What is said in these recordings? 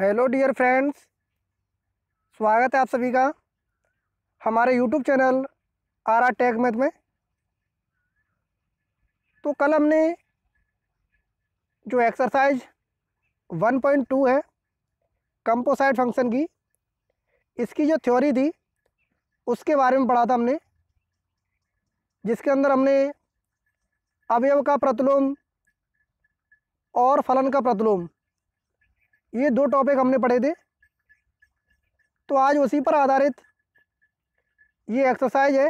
hello dear friends स्वागत है आप सभी का हमारे YouTube channel R R tech math में तो कल हमने जो एक्सरसाइज 1.2 है कंपोसाइट फंक्शन की इसकी जो थ्योरी थी उसके बारे में पढ़ा था हमने जिसके अंदर हमने अवयव का प्रतिलोम और फलन का प्रतिलोम ये दो टॉपिक हमने पढ़े थे तो आज उसी पर आधारित ये एक्सरसाइज है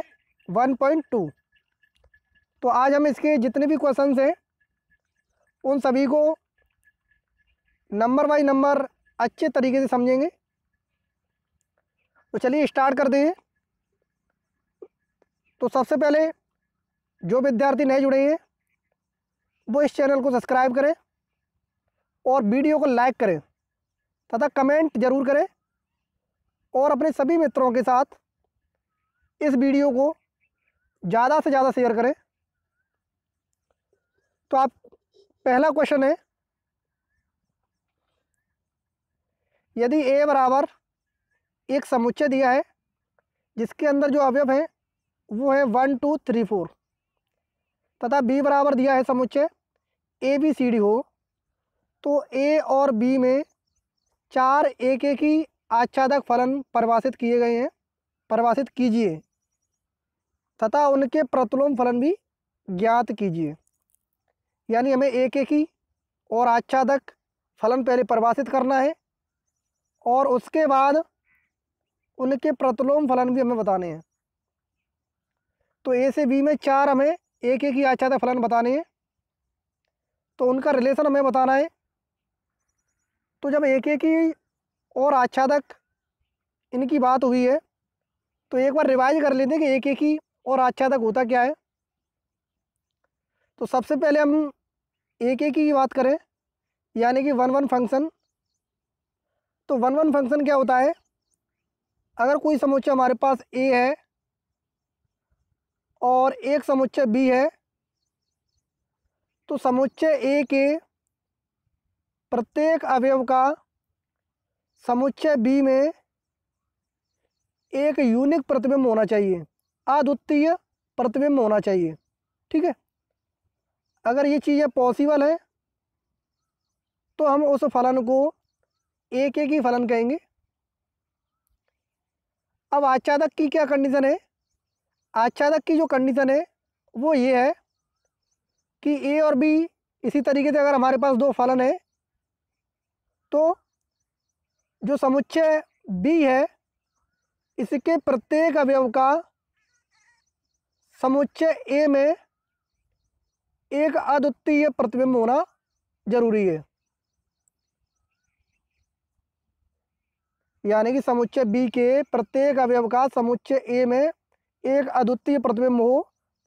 वन पॉइंट टू तो आज हम इसके जितने भी क्वेश्चन हैं उन सभी को नंबर बाई नंबर अच्छे तरीके से समझेंगे तो चलिए स्टार्ट करते हैं तो सबसे पहले जो विद्यार्थी नए जुड़े हैं वो इस चैनल को सब्सक्राइब करें और वीडियो को लाइक करें तथा कमेंट ज़रूर करें और अपने सभी मित्रों के साथ इस वीडियो को ज़्यादा से ज़्यादा शेयर करें तो आप पहला क्वेश्चन है यदि ए बराबर एक समुच्चय दिया है जिसके अंदर जो अवयव हैं वो है वन टू थ्री फोर तथा बी बराबर दिया है समुच्चय ए बी सी डी हो तो ए और बी में चार एक एक ही आच्छादक फलन परिभाषित किए गए हैं परिभाषित कीजिए तथा उनके प्रतुलोम फलन भी ज्ञात कीजिए यानी हमें एक एक ही और आच्छादक फलन पहले परिभाषित करना है और उसके बाद उनके प्रतुलोम फलन भी हमें बताने हैं तो ए से बी में चार हमें एक एक ही आच्छादक फलन बताने हैं तो उनका रिलेशन हमें बताना है तो जब एक एक ही और आच्छादक इनकी बात हुई है तो एक बार रिवाइज कर लेते हैं कि एक एक ही और आच्छादक होता क्या है तो सबसे पहले हम एक एक की बात करें यानी कि वन वन फंक्शन तो वन वन फंक्शन क्या होता है अगर कोई समुच्चय हमारे पास ए है और एक समुच्चय बी है तो समुच्चय ए के प्रत्येक अवयव का समुच्चय बी में एक यूनिक प्रतिबिंब होना चाहिए अद्वितीय प्रतिबिंब होना चाहिए ठीक है अगर ये चीज़ें पॉसिबल है तो हम उस फलन को एक एक ही फलन कहेंगे अब आच्छादक की क्या कंडीशन है आच्छादक की जो कंडीशन है वो ये है कि ए और बी इसी तरीके से अगर हमारे पास दो फलन है तो जो समुच्चय बी है इसके प्रत्येक अवयव का समुच्चय ए में एक अद्वितीय प्रतिबिंब होना जरूरी है यानी कि समुच्चय बी के प्रत्येक अवयव का समुच्चय ए में एक अद्वितीय प्रतिबिंब हो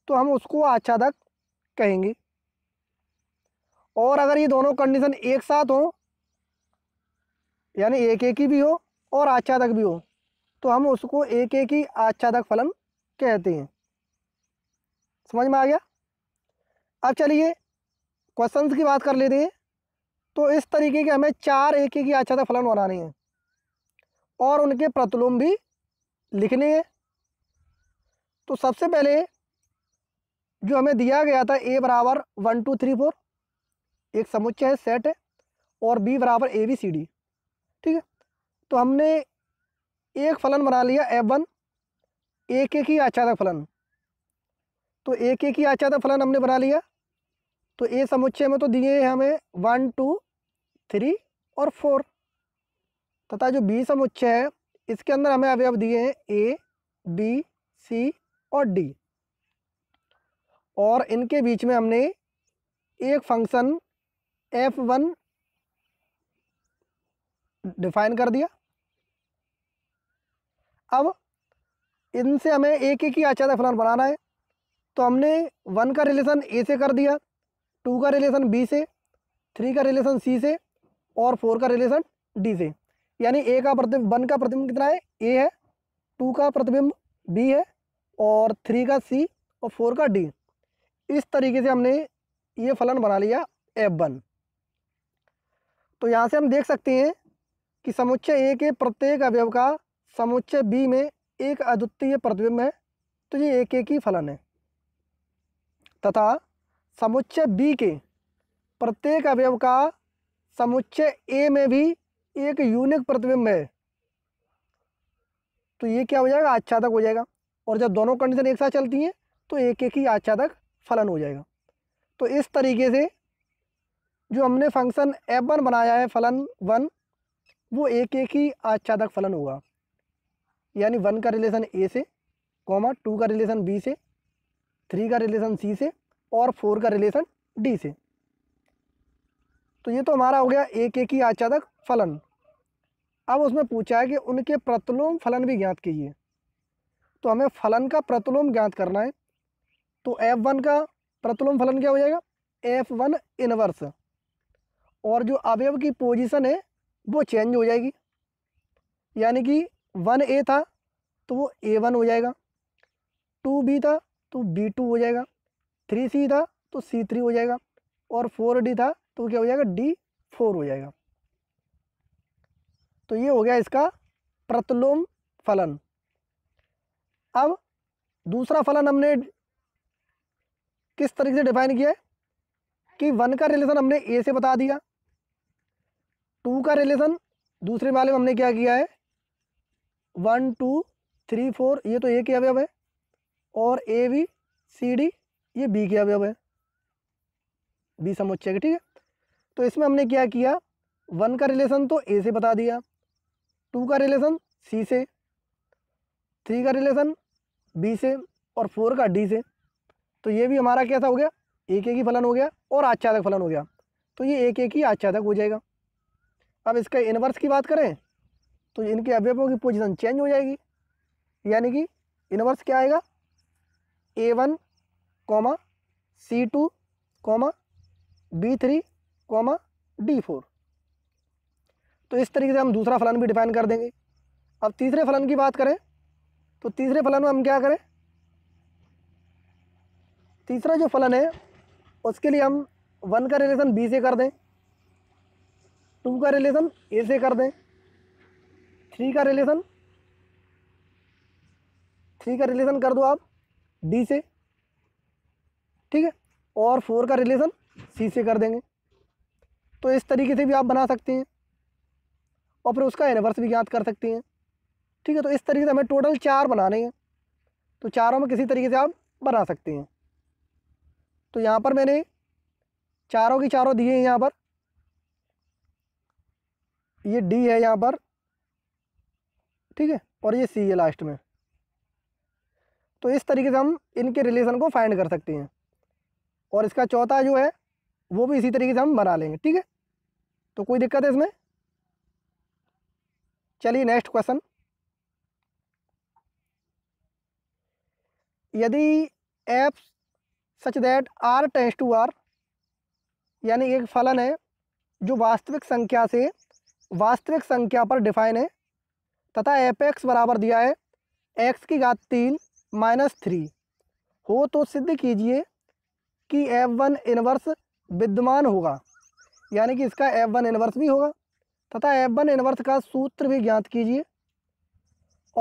तो हम उसको आच्छादक कहेंगे और अगर ये दोनों कंडीशन एक साथ हों यानी एक एक ही भी हो और आच्छादक भी हो तो हम उसको एक एक ही आच्छादक फलन कहते हैं समझ में आ गया अब चलिए क्वेश्चन की बात कर लेते हैं तो इस तरीके के हमें चार एक एक ही आच्छादक फलन बनाने हैं और उनके प्रतिलोम भी लिखने हैं तो सबसे पहले जो हमें दिया गया था ए बराबर वन टू थ्री फोर एक समुच्चय है सेट है और बी बराबर ए बी सी डी ठीक है तो हमने एक फलन बना लिया एफ वन एक एक ही आच्छादक फलन तो एक एक ही आच्छादक फलन हमने बना लिया तो ए समुच्चय में तो दिए हैं हमें वन टू थ्री और फोर तथा जो बी समुच्चय है इसके अंदर हमें अवयव दिए हैं ए बी सी और डी और इनके बीच में हमने एक फंक्शन एफ वन डिफाइन कर दिया अब इनसे हमें एक एक ही आचार फलन बनाना है तो हमने वन का रिलेशन ए से कर दिया टू का रिलेशन बी से थ्री का रिलेशन सी से और फोर का रिलेशन डी से यानी ए का प्रतिबिंब वन का प्रतिबिंब कितना है ए है टू का प्रतिबिंब बी है और थ्री का सी और फोर का डी इस तरीके से हमने ये फलन बना लिया एफ वन तो यहाँ से हम देख सकते हैं कि समुच्चय ए के प्रत्येक अवयव का समुच्चय बी में एक अद्वितीय प्रतिबिंब है तो ये एक एक ही फलन है तथा समुच्चय बी के प्रत्येक अवयव का समुच्चय ए में भी एक यूनिक प्रतिबिंब है तो ये क्या हो जाएगा आच्छादक हो जाएगा और जब दोनों कंडीशन एक साथ चलती हैं तो एक एक ही आच्छादक फलन हो जाएगा तो इस तरीके से जो हमने फंक्शन एफ वन बनाया है फलन वन वो एक एक ही आच्छादक फलन होगा यानी वन का रिलेशन ए से कॉमा टू का रिलेशन बी से थ्री का रिलेशन सी से और फोर का रिलेशन डी से तो ये तो हमारा हो गया एक एक ही आच्छादक फलन अब उसमें पूछा है कि उनके प्रतलोम फलन भी ज्ञात कीजिए तो हमें फलन का प्रतलोम ज्ञात करना है तो एफ वन का प्रतलोम फलन क्या हो जाएगा एफ वन इनवर्स और जो अवयव की पोजीशन है वो चेंज हो जाएगी यानी कि वन ए था तो वो ए वन हो जाएगा टू बी था तो बी टू हो जाएगा थ्री सी था तो सी थ्री हो जाएगा और फोर डी था तो क्या हो जाएगा डी फोर हो जाएगा तो ये हो गया इसका प्रतिलोम फलन अब दूसरा फलन हमने किस तरीके से डिफाइन किया है कि वन का रिलेशन हमने ए से बता दिया टू का रिलेशन दूसरे वाले में हमने क्या किया है वन टू थ्री फोर ये तो ए के अवयव है और ए बी सी डी ये बी के अवयव है बी समुच्चय के ठीक है तो इसमें हमने क्या किया वन का रिलेशन तो ए से बता दिया टू का रिलेशन सी से थ्री का रिलेशन बी से और फोर का डी से तो ये भी हमारा कैसा हो गया एक एक ही फलन हो गया और आच्छादक फलन हो गया तो ये एक एक ही आच्छादक हो जाएगा अब इसके इन्वर्स की बात करें तो इनके अवयवों की पोजीशन चेंज हो जाएगी यानी कि इन्वर्स क्या आएगा A one comma C two comma B three comma D four तो इस तरीके से हम दूसरा फलन भी डिफाइन कर देंगे अब तीसरे फलन की बात करें तो तीसरे फलन में हम क्या करें तीसरा जो फलन है उसके लिए हम वन का रिलेशन बी से कर दें टू का रिलेशन ए से कर दें थ्री का रिलेशन थ्री का रिलेशन कर दो आप डी से ठीक है और फोर का रिलेशन सी से कर देंगे तो इस तरीके से भी आप बना सकते हैं और फिर उसका एनिवर्स भी ज्ञात कर सकते हैं ठीक है तो इस तरीके से हमें टोटल चार बनाने हैं तो चारों में किसी तरीके से आप बना सकते हैं तो यहाँ पर मैंने चारों के चारों दिए हैं यहाँ पर ये डी है यहाँ पर ठीक है और ये सी है लास्ट में तो इस तरीके से हम इनके रिलेशन को फाइंड कर सकते हैं और इसका चौथा जो है वो भी इसी तरीके से हम बना लेंगे ठीक है तो कोई दिक्कत है इसमें चलिए नेक्स्ट क्वेश्चन यदि F such that R tends to R यानी एक फलन है जो वास्तविक संख्या से वास्तविक संख्या पर डिफाइन है तथा एफ एक्स बराबर दिया है एक्स की घात तीन माइनस थ्री हो तो सिद्ध कीजिए कि एफ वन इनवर्स विद्यमान होगा यानी कि इसका एफ वन इनवर्स भी होगा तथा एफ वन इनवर्स का सूत्र भी ज्ञात कीजिए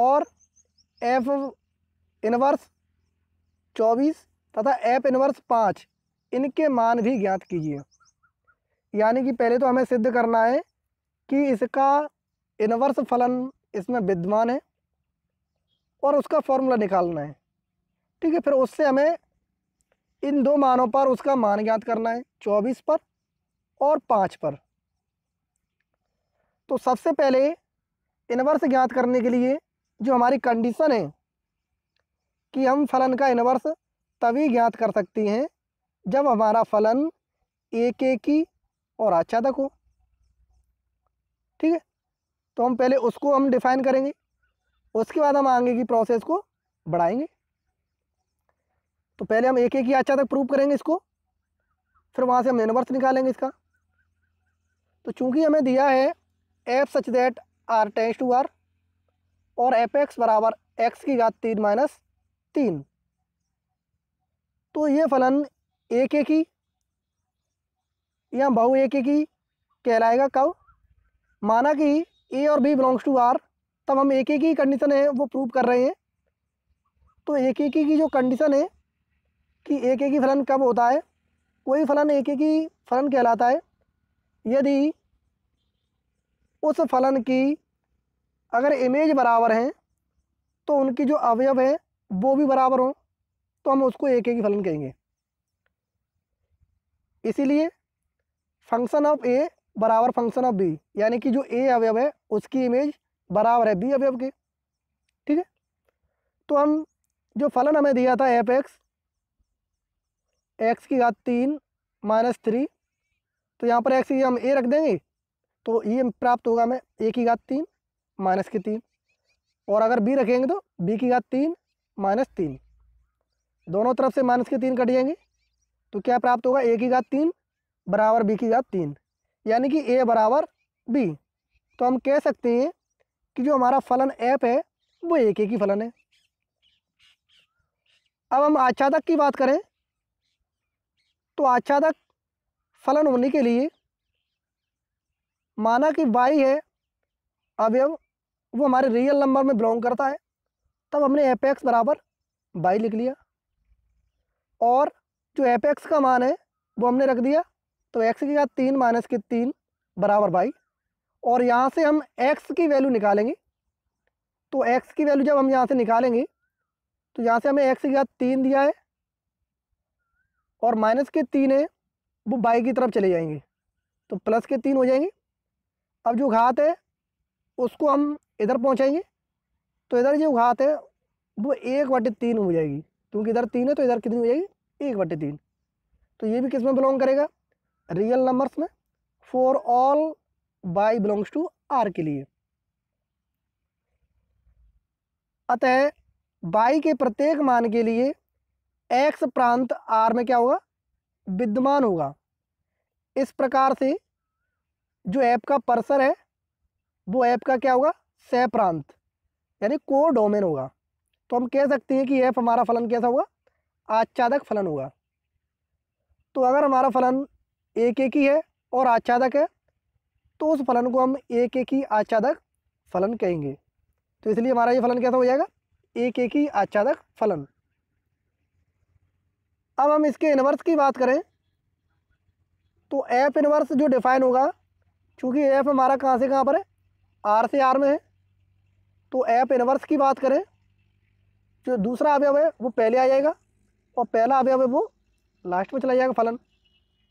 और एफ इनवर्स चौबीस तथा एफ इनवर्स पाँच इनके मान भी ज्ञात कीजिए यानी कि पहले तो हमें सिद्ध करना है कि इसका इनवर्स फलन इसमें विद्यमान है और उसका फॉर्मूला निकालना है ठीक है फिर उससे हमें इन दो मानों पर उसका मान ज्ञात करना है चौबीस पर और पाँच पर तो सबसे पहले इनवर्स ज्ञात करने के लिए जो हमारी कंडीशन है कि हम फलन का इनवर्स तभी ज्ञात कर सकती हैं जब हमारा फलन एक एक की और आच्छादक हो ठीक है तो हम पहले उसको हम डिफाइन करेंगे उसके बाद हम आगे की प्रोसेस को बढ़ाएंगे तो पहले हम एक एक ही अच्छा तक प्रूव करेंगे इसको फिर वहाँ से हम यूनिवर्स निकालेंगे इसका तो चूंकि हमें दिया है F such that R tends to R और एफ एक्स बराबर एक्स की घात तीन माइनस तीन तो ये फलन एक एक ही या बहु एक एक ही कहलाएगा कब माना कि ए और बी बिलोंग्स टू आर तब हम एक एक ही कंडीशन है वो प्रूव कर रहे हैं तो एक एक की जो कंडीशन है कि एक एक ही फलन कब होता है वही फलन एक एक ही फलन कहलाता है यदि उस फलन की अगर इमेज बराबर हैं तो उनकी जो अवयव है वो भी बराबर हों तो हम उसको एक एक ही फलन कहेंगे इसीलिए फंक्शन ऑफ ए बराबर फंक्शन ऑफ बी यानी कि जो ए अवयव है उसकी इमेज बराबर है बी अवयव के ठीक है तो हम जो फलन हमें दिया था एफ एक्स एक्स की घात तीन माइनस थ्री तो यहाँ पर एक्स की हम ए रख देंगे तो ये e प्राप्त होगा हमें ए की घात तीन माइनस की तीन और अगर बी रखेंगे तो बी की घात तीन माइनस तीन दोनों तरफ से माइनस के तीन कट जाएंगे तो क्या प्राप्त होगा ए की घात तीन बराबर बी की घात तीन यानी कि ए बराबर बी तो हम कह सकते हैं कि जो हमारा फलन एफ है वो एक एक ही फलन है अब हम आच्छादक की बात करें तो आच्छादक फलन होने के लिए माना कि वाई है अब ये वो हमारे रियल नंबर में बिलोंग करता है तब हमने एफ एक्स बराबर वाई लिख लिया और जो एफ एक्स का मान है वो हमने रख दिया तो एक्स की घात तीन माइनस के तीन बराबर बाई और यहाँ से हम एक्स की वैल्यू निकालेंगे तो एक्स की वैल्यू जब हम यहाँ से निकालेंगे तो यहाँ से हमें एक्स की घात तीन दिया है और माइनस के तीन है वो बाई की तरफ चले जाएंगे तो प्लस के तीन हो जाएंगे अब जो घात है उसको हम इधर पहुँचाएंगे तो इधर जो घात है वो एक बटे तीन हो जाएगी क्योंकि इधर तीन है तो इधर कितनी हो जाएगी एक बटे तीन तो ये भी किस में बिलोंग करेगा रियल नंबर्स में for all Y belongs to R के लिए अतः बाई के प्रत्येक मान के लिए एक्स प्रांत आर में क्या होगा विद्यमान होगा इस प्रकार से जो ऐप का पर्सर है वो ऐप का क्या होगा सह प्रांत यानी को डोमेन होगा तो हम कह सकते हैं कि ऐप हमारा फलन कैसा होगा आच्छादक फलन होगा तो अगर हमारा फलन एक एक ही है और आच्छादक है तो उस फलन को हम एक एक ही आच्छादक फलन कहेंगे तो इसलिए हमारा ये फलन कैसा हो जाएगा एक एक ही आच्छादक फलन अब हम इसके इन्वर्स की बात करें तो एफ इन्वर्स जो डिफाइन होगा चूँकि एफ हमारा कहाँ से कहाँ पर है आर से आर में है तो एफ इन्वर्स की बात करें जो दूसरा अवयव है वो पहले आ जाएगा और पहला अवयव है वो लास्ट में चला जाएगा फलन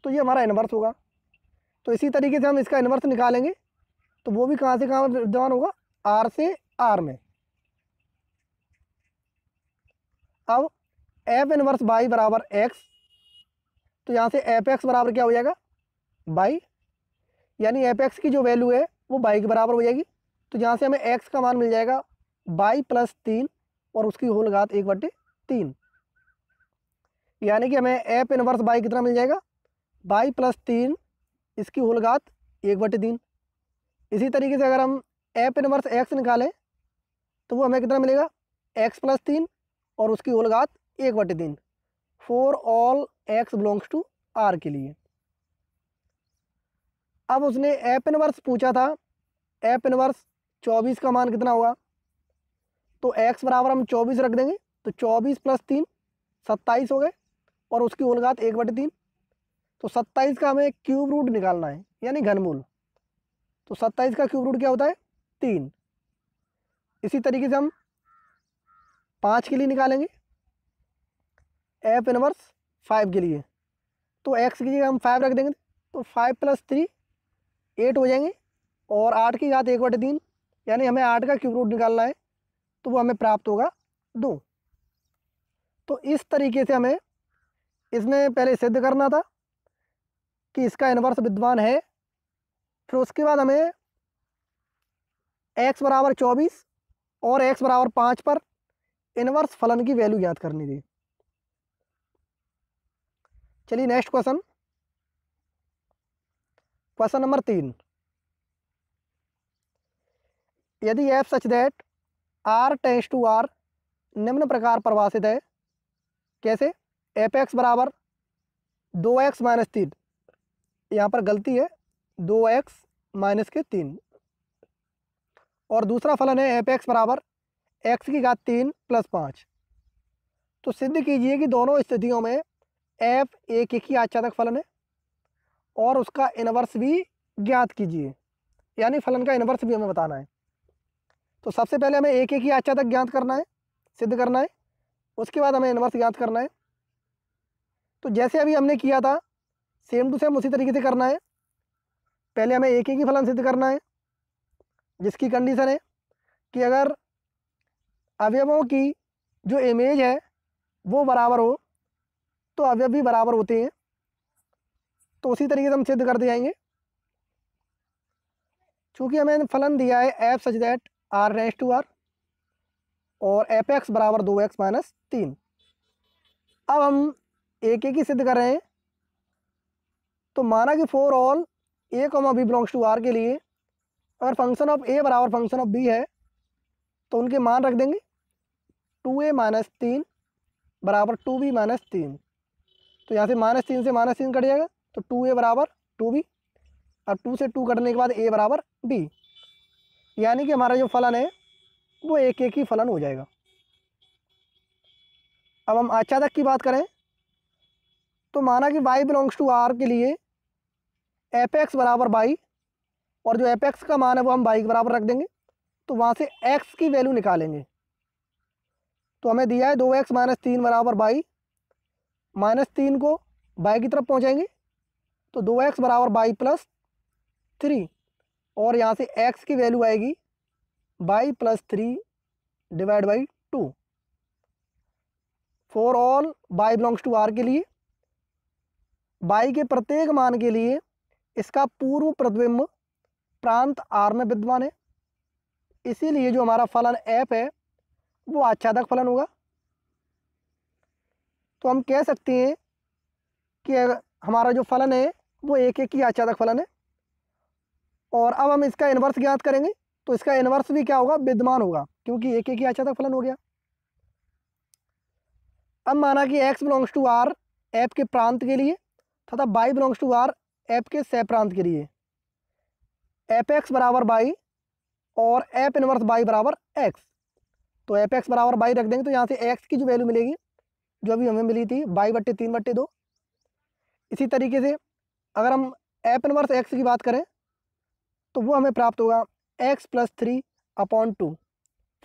तो ये हमारा इन्वर्स होगा तो इसी तरीके से हम इसका इन्वर्स निकालेंगे तो वो भी कहाँ से कहाँ विद्यमान होगा आर से आर में अब एफ इनवर्स बाई बराबर एक्स तो यहाँ से एफ एक्स बराबर क्या हो जाएगा बाई यानी एफ एक्स की जो वैल्यू है वो बाई के बराबर हो जाएगी तो यहाँ से हमें एक्स का मान मिल जाएगा बाई प्लस तीन और उसकी होल घात एक बटे तीन यानी कि हमें एफ इनवर्स बाई कितना मिल जाएगा बाई प्लस तीन इसकी होल घात एक बटे तीन इसी तरीके से अगर हम एप इनवर्स एक्स निकालें तो वो हमें कितना मिलेगा एक्स प्लस तीन और उसकी होल घात एक बटे तीन for all X belongs to R के लिए अब उसने एप इनवर्स पूछा था एप इनवर्स चौबीस का मान कितना होगा तो एक्स बराबर हम चौबीस रख देंगे तो चौबीस प्लस तीन सत्ताईस हो गए और उसकी होलगात एक बटे तीन तो सत्ताईस का हमें क्यूब रूट निकालना है यानी घनमूल तो सत्ताईस का क्यूब रूट क्या होता है तीन इसी तरीके से हम पाँच के लिए निकालेंगे एफ इनवर्स फाइव के लिए तो एक्स की जगह हम फाइव रख देंगे तो फाइव प्लस थ्री एट हो जाएंगे और आठ की घात एक बटे तीन यानी हमें आठ का क्यूब रूट निकालना है तो वो हमें प्राप्त होगा दो तो इस तरीके से हमें इसमें पहले सिद्ध करना था कि इसका इन्वर्स विद्वान है फिर उसके बाद हमें एक्स बराबर चौबीस और एक्स बराबर पाँच पर इन्वर्स फलन की वैल्यू ज्ञात करनी थी चलिए नेक्स्ट क्वेश्चन क्वेश्चन नंबर तीन यदि F such that R tends to R निम्न प्रकार परिभाषित है कैसे एफ एक्स बराबर दो एक्स माइनस तीन यहाँ पर गलती है दो एक्स माइनस के तीन और दूसरा फलन है एफ एक्स बराबर एक्स की घात तीन प्लस पाँच तो सिद्ध कीजिए कि दोनों स्थितियों में एफ एक एक ही आच्छादक फलन है और उसका इनवर्स भी ज्ञात कीजिए यानी फलन का इनवर्स भी हमें बताना है तो सबसे पहले हमें एक एक ही आच्छादक ज्ञात करना है सिद्ध करना है उसके बाद हमें इनवर्स ज्ञात करना है तो जैसे अभी हमने किया था सेम टू सेम उसी तरीके से करना है पहले हमें एक एक ही फलन सिद्ध करना है जिसकी कंडीशन है कि अगर अवयवों की जो इमेज है वो बराबर हो तो अवयव भी बराबर होते हैं तो उसी तरीके से हम सिद्ध करते जाएंगे चूँकि हमें फलन दिया है एफ सच दैट आर रेस टू आर और एफ एक्स बराबर दो एक्स माइनस तीन अब हम एक एक ही सिद्ध कर रहे हैं तो माना कि for all A comma B belongs to R के लिए अगर फंक्शन ऑफ ए बराबर फंक्शन ऑफ बी है तो उनके मान रख देंगे टू ए माइनस तीन बराबर टू बी माइनस तीन तो यहाँ से माइनस तीन से माइनस तीन कट जाएगा तो टू ए बराबर टू बी और टू से टू कटने के बाद ए बराबर बी यानी कि हमारा जो फलन है वो एक एक ही फलन हो जाएगा अब हम आच्छादक की बात करें तो माना कि वाई बिलोंग्स टू आर के लिए एक्स बराबर बाई और जो एक्स का मान है वो हम बाई के बराबर रख देंगे तो वहाँ से एक्स की वैल्यू निकालेंगे तो हमें दिया है दो एक्स माइनस तीन बराबर बाई माइनस तीन को बाई की तरफ पहुँचाएंगे तो दो एक्स बराबर बाई प्लस थ्री और यहाँ से एक्स की वैल्यू आएगी Y plus three divide by two for all Y belongs to R के लिए बाई के प्रत्येक मान के लिए इसका पूर्व प्रतिबिंब प्रांत आर में विद्यमान है इसीलिए जो हमारा फलन ऐप है वो आच्छादक फलन होगा तो हम कह सकते हैं कि हमारा जो फलन है वो एक एक ही आच्छादक फलन है और अब हम इसका इन्वर्स ज्ञात करेंगे तो इसका इन्वर्स भी क्या होगा विद्यमान होगा क्योंकि एक एक ही आच्छादक फलन हो गया अब माना कि X belongs to R F के प्रांत के लिए तथा Y belongs to R F के सह प्रांत के लिए एप एक्स बराबर बाई और एप इनवर्स बाई बराबर एक्स तो एप एक्स बराबर बाई रख देंगे तो यहाँ से एक्स की जो वैल्यू मिलेगी जो अभी हमें मिली थी बाई बट्टे तीन बट्टे दो इसी तरीके से अगर हम एप इनवर्स एक्स की बात करें तो वो हमें प्राप्त होगा X plus three upon two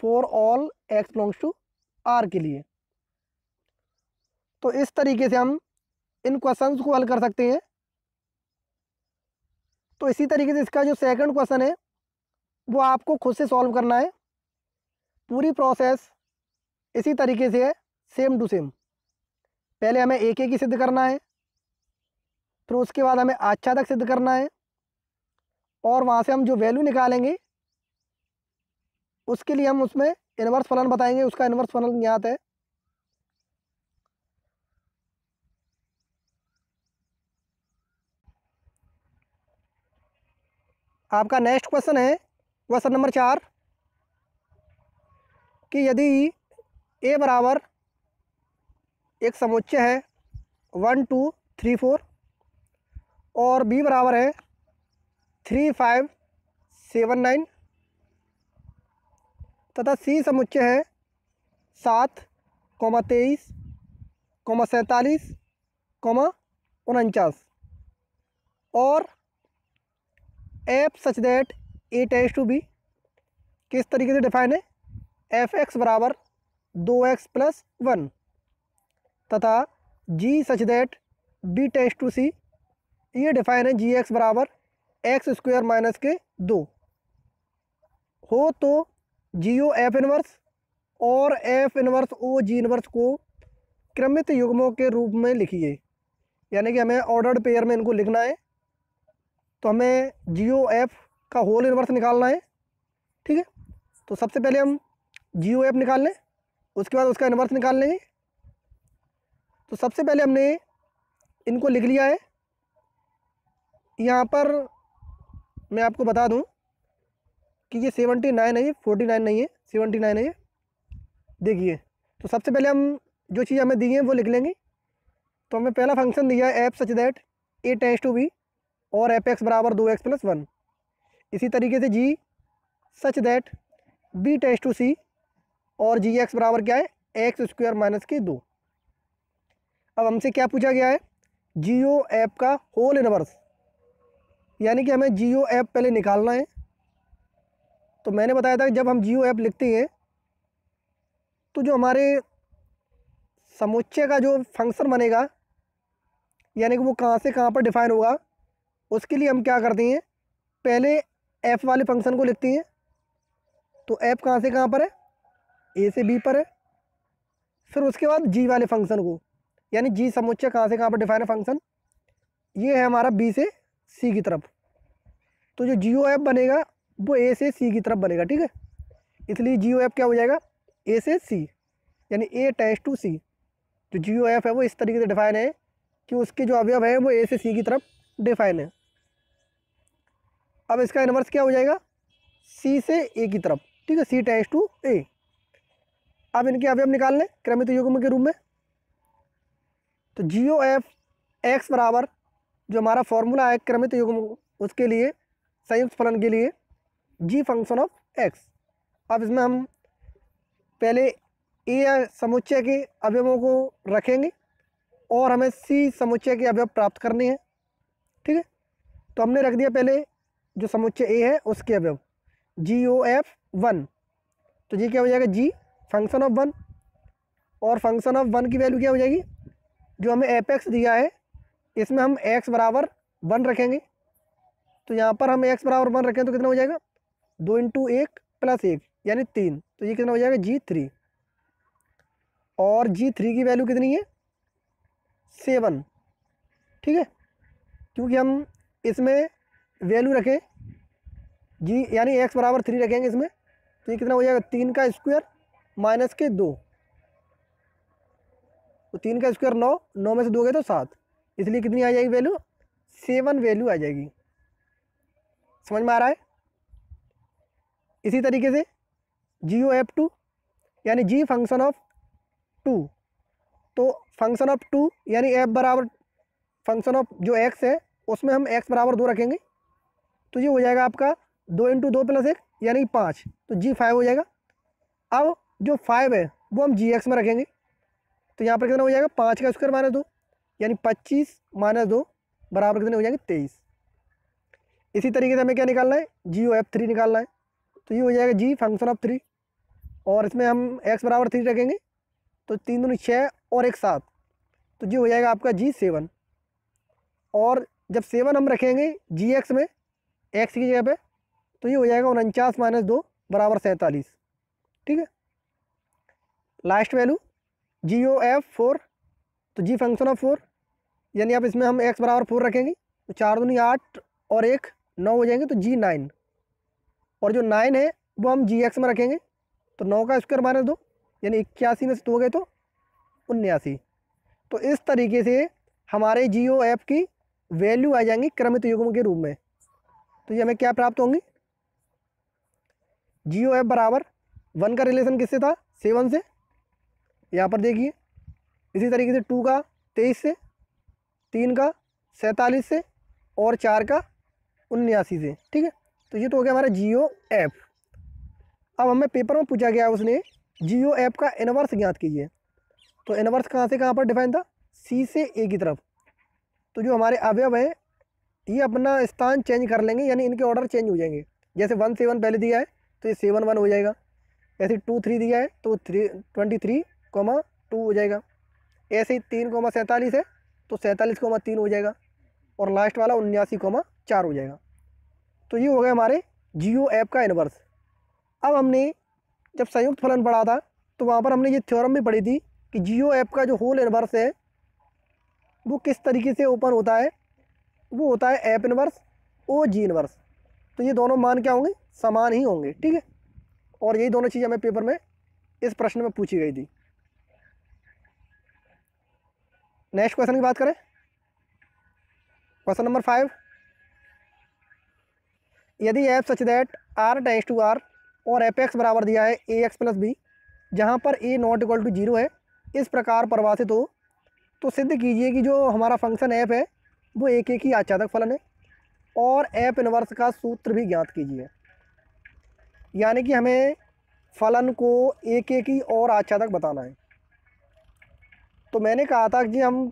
for all X belongs to R के लिए तो इस तरीके से हम इन क्वेश्चंस को हल कर सकते हैं तो इसी तरीके से इसका जो सेकंड क्वेश्चन है वो आपको खुद से सॉल्व करना है पूरी प्रोसेस इसी तरीके से है सेम टू सेम पहले हमें एक एक ही सिद्ध करना है फिर उसके बाद हमें तक सिद्ध करना है और वहाँ से हम जो वैल्यू निकालेंगे उसके लिए हम उसमें इन्वर्स फलन बताएंगे उसका इन्वर्स फलन ज्ञात है आपका नेक्स्ट क्वेश्चन है क्वेश्चन नंबर चार कि यदि ए बराबर एक समुच्चय है वन टू थ्री फोर और बी बराबर है थ्री फाइव सेवन नाइन तथा सी समुच्चय है सात कौमा तेईस कौमा सैंतालीस कौमा उनचास और F such that A tends to B किस तरीके से डिफाइन है एफ एक्स बराबर दो एक्स प्लस वन तथा G such that B tends to C ये डिफाइन है जी एक्स बराबर एक्स स्क्वेयर माइनस के दो हो तो जियो एफ इनवर्स और F inverse O G inverse को क्रमित युग्मों के रूप में लिखिए यानी कि हमें ऑर्डर्ड पेयर में इनको लिखना है तो हमें जियो एफ का होल इन्वर्स निकालना है ठीक है तो सबसे पहले हम जियो एफ निकाल लें उसके बाद उसका इन्वर्स निकाल लेंगे तो सबसे पहले हमने इनको लिख लिया है यहाँ पर मैं आपको बता दूँ कि ये सेवेंटी नाइन है ये फोर्टी नाइन नहीं है सेवेंटी नाइन है ये देखिए तो सबसे पहले हम जो चीज़ हमें दी है वो लिख लेंगे तो हमें पहला फंक्शन दिया है F such that A tends to B और एफ एक्स बराबर दो एक्स प्लस वन इसी तरीके से G such that B tends to C और जी एक्स बराबर क्या है एक्स स्क्वायर माइनस के दो अब हमसे क्या पूछा गया है जियो ऐप का होल इनवर्स यानी कि हमें जियो ऐप पहले निकालना है तो मैंने बताया था कि जब हम जियो ऐप लिखते हैं तो जो हमारे समुच्चय का जो फंक्शन बनेगा यानी कि वो कहाँ से कहाँ पर डिफाइन होगा उसके लिए हम क्या करते हैं पहले f वाले फंक्शन को लिखते हैं तो f कहाँ से कहाँ पर है ए से बी पर है फिर उसके बाद जी वाले फंक्शन को यानी जी समुच्चय कहाँ से कहाँ पर डिफाइन है फंक्शन ये है हमारा बी से सी की तरफ तो जो जियो ऐप बनेगा वो ए से सी की तरफ बनेगा ठीक है इसलिए जियो ऐप क्या हो जाएगा ए से सी यानी ए टैश टू सी जो जियो ऐप है वो इस तरीके से डिफाइन है कि उसके जो अवयव है वो ए से सी की तरफ डिफाइन है अब इसका इन्वर्स क्या हो जाएगा सी से ए की तरफ ठीक है सी टेंस टू ए अब इनके अवयव निकाल लें क्रमित युग्म के रूप में तो जियो एफ एक्स बराबर जो हमारा फॉर्मूला है क्रमित युग्म उसके लिए संयुक्त फलन के लिए जी फंक्शन ऑफ एक्स अब इसमें हम पहले ए समुच्चय के अवयवों को रखेंगे और हमें सी समुच्चय के अवयव प्राप्त करने हैं ठीक है तो हमने रख दिया पहले जो समुच्चय ए है उसके अवयव जी ओ एफ वन तो ये क्या हो जाएगा जी फंक्शन ऑफ वन और फंक्शन ऑफ वन की वैल्यू क्या हो जाएगी जो हमें एपेक्स दिया है इसमें हम एक्स बराबर वन रखेंगे तो यहाँ पर हम एक्स बराबर वन रखें तो कितना हो जाएगा दो इंटू एक प्लस एक यानी तीन तो ये कितना हो जाएगा जी थ्री और जी थ्री की वैल्यू कितनी है सेवन ठीक है क्योंकि हम इसमें वैल्यू रखें जी यानी एक्स बराबर थ्री रखेंगे इसमें तो ये कितना हो जाएगा तीन का स्क्वायर माइनस के दो तो तीन का स्क्वायर नौ नौ में से दो गए तो सात इसलिए कितनी आ जाएगी वैल्यू सेवन वैल्यू आ जाएगी समझ में आ रहा है इसी तरीके से जी ओ एफ टू यानी जी फंक्शन ऑफ टू तो फंक्शन ऑफ टू यानी एफ बराबर फंक्शन ऑफ जो एक्स है उसमें हम एक्स बराबर दो रखेंगे तो ये हो जाएगा आपका दो इंटू दो प्लस एक यानी कि पाँच तो जी फाइव हो जाएगा अब जो फाइव है वो हम जी एक्स में रखेंगे तो यहाँ पर कितना हो जाएगा पाँच का स्क्वायर माइनस दो यानी पच्चीस माइनस दो बराबर कितने हो जाएंगे तेईस इसी तरीके से हमें क्या निकालना है जी ओ एफ थ्री निकालना है तो ये हो जाएगा जी फंक्शन ऑफ थ्री और इसमें हम एक्स बराबर थ्री रखेंगे तो तीन दोनों छः और एक सात तो जी हो जाएगा आपका जी सेवन और जब सेवन हम रखेंगे जी एक्स में एक्स की जगह पे तो ये हो जाएगा उनचास माइनस दो बराबर सैंतालीस ठीक है last value G O F four तो जी फंक्शन ऑफ फोर यानी आप इसमें हम एक्स बराबर फोर रखेंगे तो चार दूनी आठ और एक नौ हो जाएंगे तो जी नाइन और जो नाइन है वो हम जी एक्स में रखेंगे तो नौ का स्क्वायर माइनस दो यानी इक्यासी में से दो गए तो उन्यासी तो इस तरीके से हमारे जी ओ एफ की वैल्यू आ जाएंगी क्रमित युग्म के रूप में तो ये हमें क्या प्राप्त होंगी जी ओ एफ बराबर वन का रिलेशन किससे था सेवन से यहाँ पर देखिए इसी तरीके से टू का तेईस से तीन का सैंतालीस से और चार का उन्यासी से ठीक है तो ये तो हो गया हमारा जी ओ एफ अब हमें पेपर में पूछा गया उसने जी ओ एफ का इनवर्स ज्ञात कीजिए तो इनवर्स कहाँ से कहाँ पर डिफाइन था सी से ए की तरफ तो जो हमारे अवयव हैं ये अपना स्थान चेंज कर लेंगे यानी इनके ऑर्डर चेंज हो जाएंगे जैसे वन सेवन पहले दिया है तो ये सेवन वन हो जाएगा ऐसे टू थ्री दिया है तो three twenty three comma two हो जाएगा ऐसे ही तीन कॉमा सैंतालीस है तो सैंतालीस कॉमा तीन हो जाएगा और लास्ट वाला उन्यासी कॉमा चार हो जाएगा तो ये हो गया हमारे जियो ऐप का इनवर्स अब हमने जब संयुक्त फलन पढ़ा था तो वहाँ पर हमने ये थ्योरम भी पढ़ी थी कि जियो ऐप का जो होल इनवर्स है वो किस तरीके से ओपन होता है वो होता है F inverse O G inverse तो ये दोनों मान क्या होंगे समान ही होंगे ठीक है और यही दोनों चीज़ें हमें पेपर में इस प्रश्न में पूछी गई थी नेक्स्ट क्वेश्चन की बात करें क्वेश्चन नंबर फाइव यदि F such that R tends to R और एफ एक्स बराबर दिया है ए एक्स प्लस बी जहाँ पर A not equal to zero है इस प्रकार परिभाषित हो तो सिद्ध कीजिए कि जो हमारा फंक्शन ऐप है वो एक एक ही आच्छादक फलन है और एप इनवर्स का सूत्र भी ज्ञात कीजिए यानी कि हमें फलन को एक एक ही और आच्छादक बताना है तो मैंने कहा था कि हम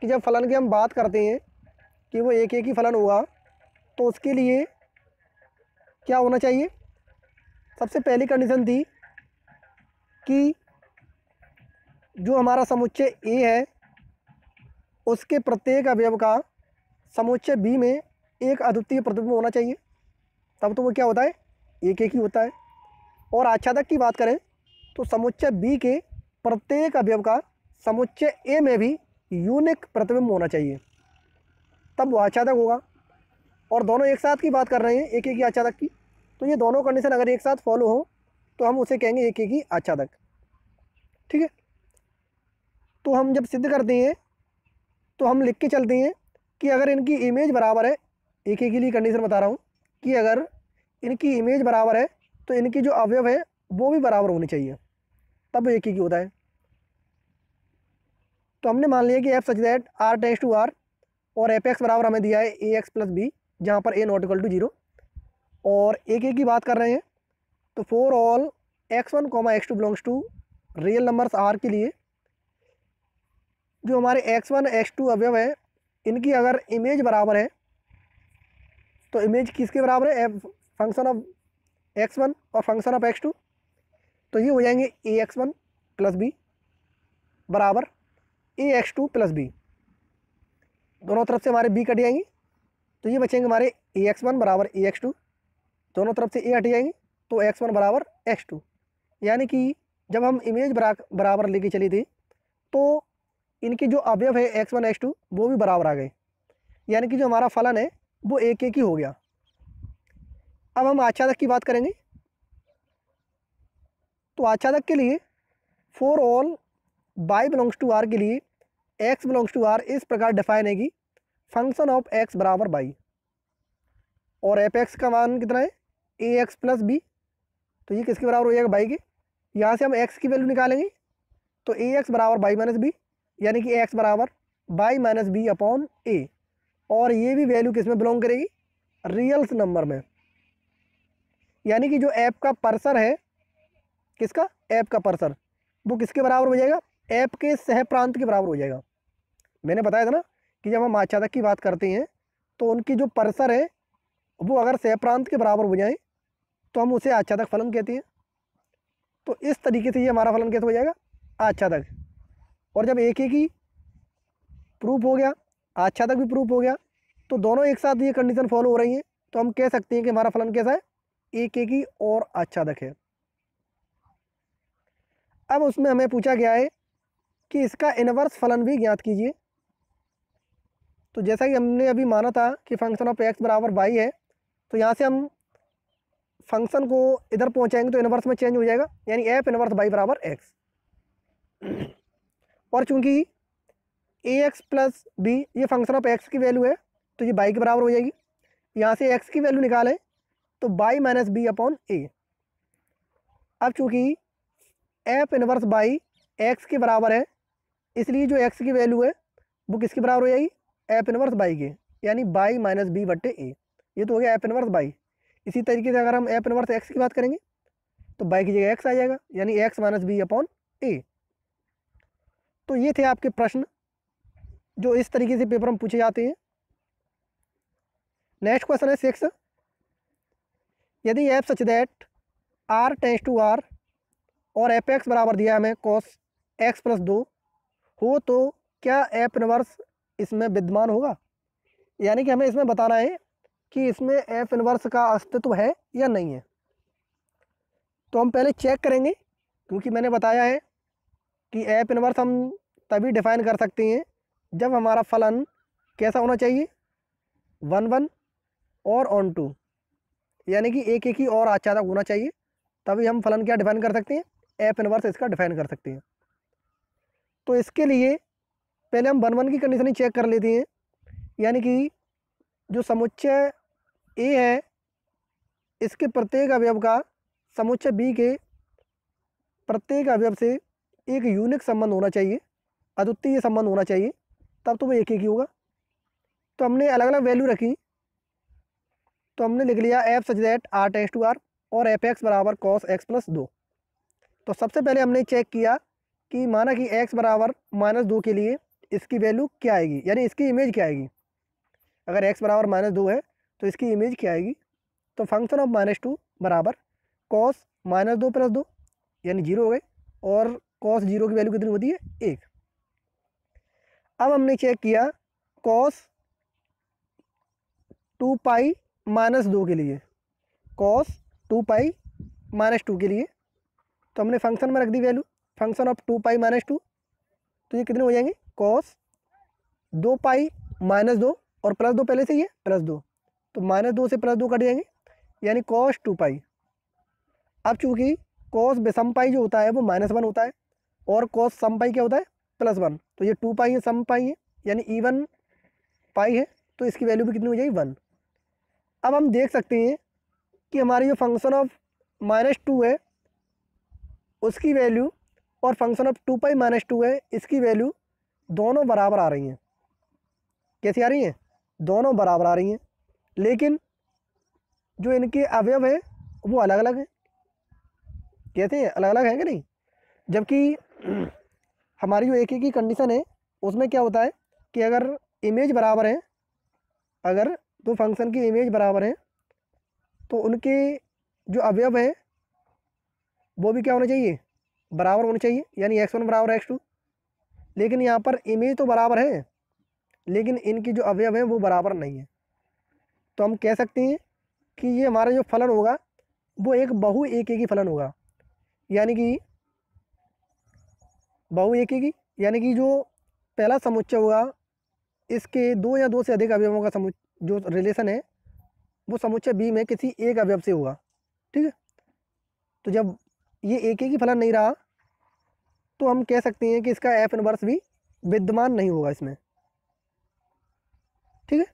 कि जब फलन की हम बात करते हैं कि वो एक एक ही फलन होगा तो उसके लिए क्या होना चाहिए सबसे पहली कंडीशन थी कि जो हमारा समुच्चय ए है उसके प्रत्येक अवयव का समुच्चय बी में एक अद्वितीय प्रतिबिंब होना चाहिए तब तो वो क्या होता है एक एक ही होता है और आच्छादक की बात करें तो समुच्चय बी के प्रत्येक अवयव का समुच्चय ए में भी यूनिक प्रतिबिंब होना चाहिए तब वो आच्छादक होगा और दोनों एक साथ की बात कर रहे हैं एक एक ही आच्छादक की तो ये दोनों कंडीशन अगर एक साथ फॉलो हो तो हम उसे कहेंगे एक एक ही आच्छादक ठीक है तो हम जब सिद्ध करते हैं तो हम लिख के चलते हैं कि अगर इनकी इमेज बराबर है एक एक के लिए कंडीशन बता रहा हूँ कि अगर इनकी इमेज बराबर है तो इनकी जो अवयव है वो भी बराबर होनी चाहिए तब एक ही होता है तो हमने मान लिया कि F such that R tends to R और एफ एक्स बराबर हमें दिया है ए एक्स प्लस बी जहाँ पर A not equal to zero और एक एक की बात कर रहे हैं तो for all X one comma X two belongs to real numbers R के लिए जो हमारे एक्स वन एक्स टू अवयव हैं इनकी अगर इमेज बराबर है तो इमेज किसके बराबर है फंक्शन ऑफ एक्स वन और फंक्शन ऑफ एक्स टू तो ये हो जाएंगे A X one plus B बराबर A X two plus B दोनों तरफ से हमारे बी कट जाएंगी तो ये बचेंगे हमारे ए एक्स वन बराबर ए एक्स टू दोनों तरफ से ए हट जाएंगी तो एक्स वन बराबर एक्स टू यानी कि जब हम इमेज बराबर लेके चली थी तो इनकी जो अवयव है एक्स वन एक्स टू वो भी बराबर आ गए यानी कि जो हमारा फलन है वो एक एक ही हो गया अब हम आच्छादक की बात करेंगे तो आच्छादक के लिए for all Y belongs to R के लिए एक्स बिलोंग्स टू आर इस प्रकार डिफाइन है कि फंक्शन ऑफ एक्स बराबर बाई और एफ एक्स का मान कितना है ए एक्स प्लस बी तो ये किसके बराबर हो जाएगा बाई के यहाँ से हम एक्स की वैल्यू निकालेंगे तो ए एक्स बराबर बाई माइनस बी यानी कि एक्स बराबर Y minus B upon A और ये भी वैल्यू किस में बिलोंग करेगी रियल्स नंबर में यानी कि जो ऐप का पर्सर है किसका ऐप का पर्सर वो किसके बराबर हो जाएगा ऐप के सह प्रांत के बराबर हो जाएगा मैंने बताया था ना कि जब हम आच्छादक की बात करते हैं तो उनकी जो पर्सर है वो अगर सह प्रांत के बराबर हो जाए तो हम उसे आच्छादक फलन कहते हैं तो इस तरीके से ये हमारा फलन कैसे हो जाएगा आच्छादक और जब एक एक ही प्रूफ हो गया अच्छा तक भी प्रूफ हो गया तो दोनों एक साथ ये कंडीशन फॉलो हो रही हैं तो हम कह सकते हैं कि हमारा फलन कैसा है एक एक ही और आच्छादक है अब उसमें हमें पूछा गया है कि इसका इनवर्स फलन भी ज्ञात कीजिए तो जैसा कि हमने अभी माना था कि फंक्शन ऑफ एक्स बराबर वाई है तो यहाँ से हम फंक्शन को इधर पहुँचाएंगे तो इनवर्स में चेंज हो जाएगा यानी एफ इनवर्स वाई बराबर एक्स और चूँकि ए एक्स प्लस बी ये फंक्शन ऑफ एक्स की वैल्यू है तो ये बाई के बराबर हो जाएगी यहाँ से एक्स की वैल्यू निकालें तो Y minus B upon A अब चूँकि एफ इनवर्स बाई एक्स के बराबर है इसलिए जो एक्स की वैल्यू है वो किसके बराबर हो जाएगी एफ इनवर्स बाई के यानी बाई माइनस बी बट्टे ए ये तो हो गया एफ इनवर्स बाई इसी तरीके से अगर हम एफ इनवर्स एक्स की बात करेंगे तो बाई की जगह एक्स आ जाएगा यानी X minus B upon A तो ये थे आपके प्रश्न जो इस तरीके से पेपर में पूछे जाते हैं नेक्स्ट क्वेश्चन है सिक्स यदि F such that R tends to R और एफ एक्स बराबर दिया हमें कॉस एक्स प्लस दो हो तो क्या एफ इनवर्स इसमें विद्यमान होगा यानी कि हमें इसमें बताना है कि इसमें एफ इनवर्स का अस्तित्व है या नहीं है तो हम पहले चेक करेंगे क्योंकि मैंने बताया है कि एफ इनवर्स हम तभी डिफ़ाइन कर सकते हैं जब हमारा फलन कैसा होना चाहिए वन वन और ऑन टू यानी कि एक एक ही और आच्छादक होना चाहिए तभी हम फलन क्या डिफ़ाइन कर सकते हैं एफ इनवर्स इसका डिफ़ाइन कर सकते हैं तो इसके लिए पहले हम वन वन की कंडीशन चेक कर लेते हैं यानी कि जो समुच्चय ए है इसके प्रत्येक अवयव का समुच्चय बी के प्रत्येक अवयव से एक यूनिक संबंध होना चाहिए अद्वितीय संबंध होना चाहिए तब तो वो एक एक ही होगा तो हमने अलग अलग वैल्यू रखी तो हमने लिख लिया F such that R tends to R और एफ एक्स बराबर कॉस एक्स प्लस दो तो सबसे पहले हमने चेक किया कि माना कि एक्स बराबर माइनस दो के लिए इसकी वैल्यू क्या आएगी यानी इसकी इमेज क्या आएगी अगर एक्स बराबर माइनस दो है तो इसकी इमेज क्या आएगी तो फंक्शन ऑफ माइनस टू बराबर कॉस माइनस दो प्लस दो यानी जीरो हो गए और कॉस जीरो की वैल्यू कितनी होती है एक अब हमने चेक किया कॉस टू पाई माइनस दो के लिए cos two pi minus two के लिए तो हमने फंक्शन में रख दी value function of two pi minus two तो ये कितने हो जाएंगे कॉस दो पाई माइनस दो और प्लस दो पहले से ही है प्लस दो तो माइनस दो से प्लस दो कट जाएंगे यानी कॉस टू पाई अब चूँकि कॉस बेसम पाई जो होता है वो माइनस वन होता है और कॉस सम पाई क्या होता है प्लस वन तो ये टू पाई है सम पाई है यानी ई वन पाई है तो इसकी वैल्यू भी कितनी हो जाएगी वन अब हम देख सकते हैं कि हमारी जो फंक्शन ऑफ माइनस टू है उसकी वैल्यू और function of two pi minus two है इसकी वैल्यू दोनों बराबर आ रही हैं कैसी आ रही हैं दोनों बराबर आ रही हैं लेकिन जो इनके अवयव है वो अलग अलग हैं कहते हैं अलग अलग हैं कि नहीं जबकि हमारी जो एक एक की कंडीशन है उसमें क्या होता है कि अगर इमेज बराबर है अगर दो फंक्शन की इमेज बराबर है तो उनके जो अवयव हैं वो भी क्या होने चाहिए बराबर होने चाहिए यानी एक्स वन बराबर एक्स टू लेकिन यहाँ पर इमेज तो बराबर है लेकिन इनकी जो अवयव हैं वो बराबर नहीं है तो हम कह सकते हैं कि ये हमारा जो फलन होगा वो एक बहु एक एक ही फलन होगा यानी कि बहुएकी की यानी कि जो पहला समुच्चय होगा इसके दो या दो से अधिक अवयवों का समुच जो रिलेशन है वो समुच्चय बी में किसी एक अवयव से होगा ठीक है तो जब ये एक एक ही फलन नहीं रहा तो हम कह सकते हैं कि इसका एफ इनवर्स भी विद्यमान नहीं होगा इसमें ठीक है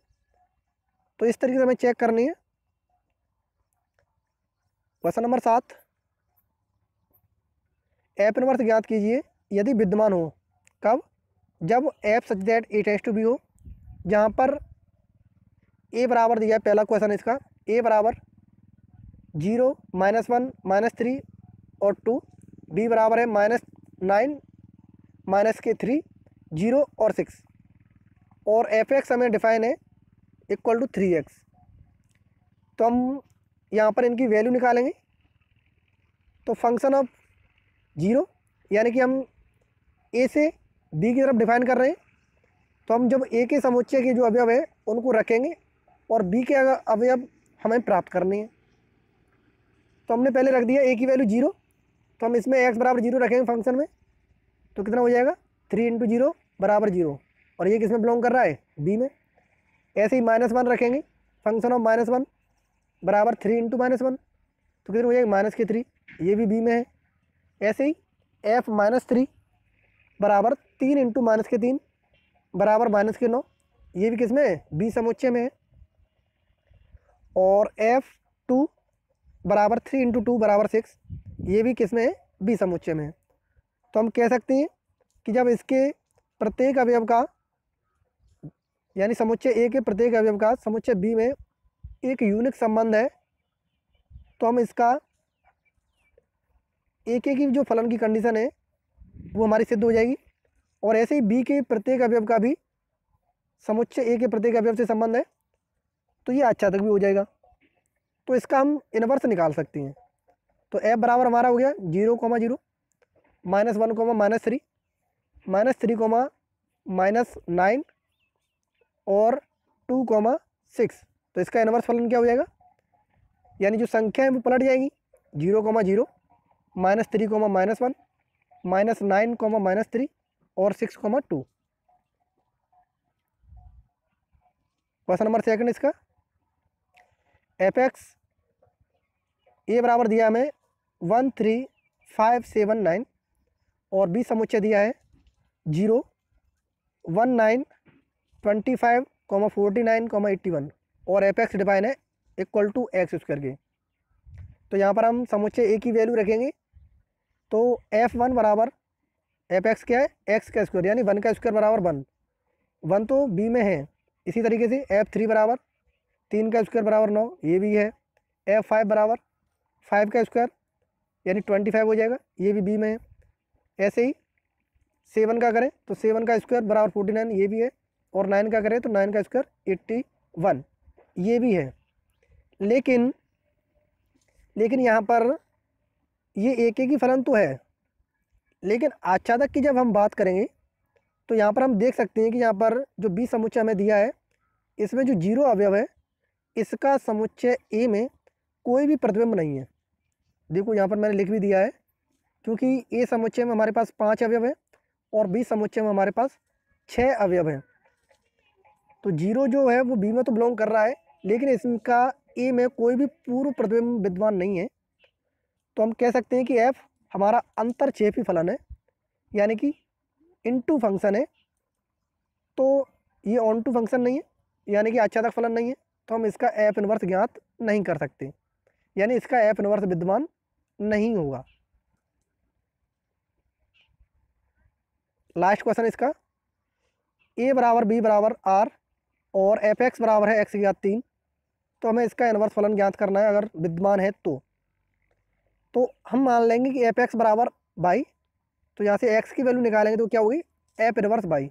तो इस तरीके से हमें चेक करनी है क्वेश्चन नंबर सात एफ इनवर्स ज्ञात कीजिए यदि विद्यमान हो कब जब F such that A tends to B हो जहाँ पर ए बराबर दिया पहला क्वेश्चन इसका ए बराबर zero minus one minus three और टू बी बराबर है माइनस नाइन माइनस के थ्री जीरो और सिक्स और एफ एक्स हमें डिफाइन है इक्वल टू थ्री एक्स तो हम यहाँ पर इनकी वैल्यू निकालेंगे तो फंक्शन ऑफ जीरो यानी कि हम ए से बी की तरफ डिफाइन कर रहे हैं तो हम जब ए के समुच्चय के जो अवयव है उनको रखेंगे और बी के अवयव हमें प्राप्त करने हैं तो हमने पहले रख दिया ए की वैल्यू जीरो तो हम इसमें एक्स बराबर जीरो रखेंगे फंक्शन में तो कितना हो जाएगा थ्री इंटू जीरो बराबर जीरो और ये किस में बिलोंग कर रहा है बी में ऐसे ही माइनस वन रखेंगे फंक्शन ऑफ माइनस वन बराबर थ्री इंटू माइनस वन तो कितना हो जाएगा माइनस के थ्री ये भी बी में है ऐसे ही एफ माइनस थ्री बराबर तीन इंटू माइनस के तीन बराबर माइनस के नौ ये भी किस में है बी समुच्चय में है और एफ टू बराबर थ्री इंटू टू बराबर सिक्स ये भी किस में है बी समुच्चय में है तो हम कह सकते हैं कि जब इसके प्रत्येक अवयव का यानी समुच्चय ए के प्रत्येक अवयव का समुच्चय बी में एक यूनिक संबंध है तो हम इसका एक एक की जो फलन की कंडीशन है वो हमारी सिद्ध हो जाएगी और ऐसे ही बी के प्रत्येक अवयव का भी समुच्चय ए के प्रत्येक अवयव से संबंध है तो ये अच्छा तक भी हो जाएगा तो इसका हम इनवर्स निकाल सकते हैं तो एफ बराबर हमारा हो गया zero comma zero minus one comma minus three minus three comma minus nine और टू कोमा सिक्स तो इसका इनवर्स फलन क्या हो जाएगा यानी जो संख्या है वो पलट जाएगी zero comma zero minus three comma minus one minus nine comma minus three और six comma two question number second इसका एफ एक्स ए बराबर दिया हमें one three five seven nine और बी समुच्चय दिया है zero one nine twenty five comma forty nine comma eighty one और एफ एक्स डिफाइन है इक्वल टू एक्स स्क्वायर के तो यहाँ पर हम समुच्चय ए की वैल्यू रखेंगे तो एफ वन बराबर एफ एक्स क्या है एक्स का स्क्वायर यानी वन का स्क्वायर बराबर वन वन तो बी में है इसी तरीके से एफ थ्री बराबर तीन का स्क्वायर बराबर नौ ये भी है एफ फाइव बराबर फाइव का स्क्वायर यानी ट्वेंटी फाइव हो जाएगा ये भी बी में है ऐसे ही सेवन का करें तो सेवन का स्क्वायर बराबर फोर्टी नाइन ये भी है और नाइन का करें तो नाइन का स्क्वायर एट्टी वन ये भी है लेकिन लेकिन यहाँ पर ये एक एक ही फलन तो है लेकिन आच्छादक की जब हम बात करेंगे तो यहाँ पर हम देख सकते हैं कि यहाँ पर जो बी समुच्चय हमें दिया है इसमें जो जीरो अवयव है इसका समुच्चय ए में कोई भी प्रतिबिंब नहीं है देखो यहाँ पर मैंने लिख भी दिया है क्योंकि ए समुच्चय में हमारे पास पाँच अवयव है और बी समुच्चय में हमारे पास छः अवयव हैं तो जीरो जो है वो बी में तो बिलोंग कर रहा है लेकिन इसका ए में कोई भी पूर्व प्रतिबिंब विद्वान नहीं है तो हम कह सकते हैं कि एफ हमारा अंतरछेपी फलन है यानी कि इनटू फंक्शन है तो ये ऑन टू फंक्शन नहीं है यानी कि तक फलन नहीं है तो हम इसका एफ इनवर्स ज्ञात नहीं कर सकते यानी इसका एफ इनवर्स विद्यमान नहीं होगा लास्ट क्वेश्चन इसका ए बराबर बी बराबर आर और एफ एक्स बराबर है एक्स ज्ञात तीन तो हमें इसका इनवर्स फलन ज्ञात करना है अगर विद्यमान है तो तो हम मान लेंगे कि एफ एक्स बराबर बाई तो यहाँ से एक्स की वैल्यू निकालेंगे तो क्या होगी एफ रिवर्स बाई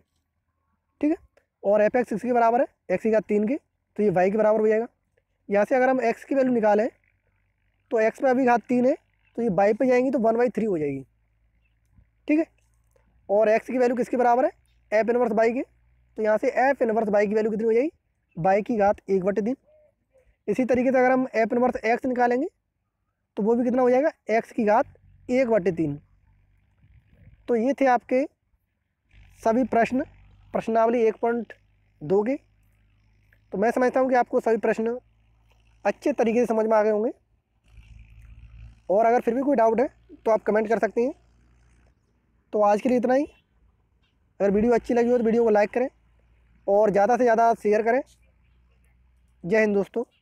ठीक है और एफ एक्स सिक्स के बराबर है एक्स की तीन की तो ये वाई के बराबर हो जाएगा यहाँ से अगर हम एक्स की वैल्यू निकालें तो एक्स में अभी घात तीन है तो ये बाई पे जाएंगी तो वन बाई थ्री हो जाएगी ठीक है और एक्स की वैल्यू किसके बराबर है एफ इनवर्स बाई के तो यहाँ से एफ इनवर्स बाई की वैल्यू कितनी हो जाएगी बाई की घात एक बटे तीन इसी तरीके से अगर हम एफ इनवर्स एक्स निकालेंगे तो वो भी कितना हो जाएगा एक्स की घात एक बटे तीन तो ये थे आपके सभी प्रश्न प्रश्नावली एक पॉइंट दो के तो मैं समझता हूँ कि आपको सभी प्रश्न अच्छे तरीके से समझ में आ गए होंगे और अगर फिर भी कोई डाउट है तो आप कमेंट कर सकते हैं तो आज के लिए इतना ही अगर वीडियो अच्छी लगी हो तो वीडियो को लाइक करें और ज़्यादा से ज़्यादा शेयर करें जय हिंद दोस्तों